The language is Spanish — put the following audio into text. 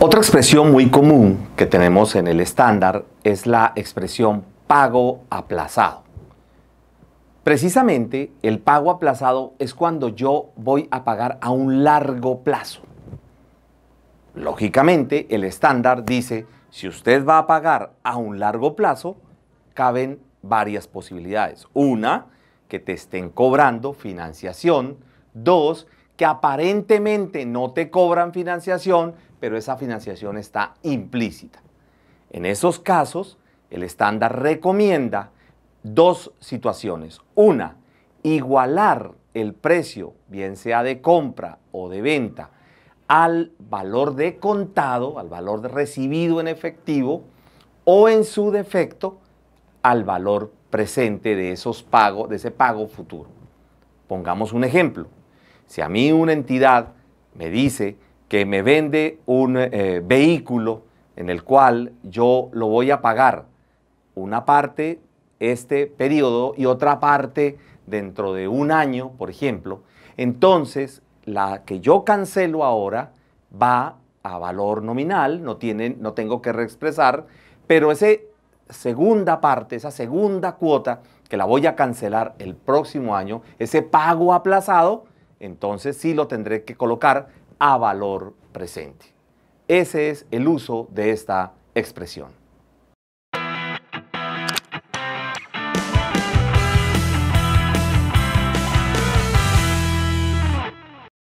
Otra expresión muy común que tenemos en el estándar es la expresión pago aplazado. Precisamente el pago aplazado es cuando yo voy a pagar a un largo plazo. Lógicamente el estándar dice, si usted va a pagar a un largo plazo, caben varias posibilidades. Una, que te estén cobrando financiación. Dos, que aparentemente no te cobran financiación, pero esa financiación está implícita. En esos casos, el estándar recomienda dos situaciones. Una, igualar el precio, bien sea de compra o de venta, al valor de contado, al valor recibido en efectivo, o en su defecto, al valor presente de, esos pagos, de ese pago futuro. Pongamos un ejemplo. Si a mí una entidad me dice que me vende un eh, vehículo en el cual yo lo voy a pagar una parte este periodo y otra parte dentro de un año, por ejemplo, entonces la que yo cancelo ahora va a valor nominal, no, no tengo que reexpresar, pero esa segunda parte, esa segunda cuota que la voy a cancelar el próximo año, ese pago aplazado, entonces sí lo tendré que colocar a valor presente. Ese es el uso de esta expresión.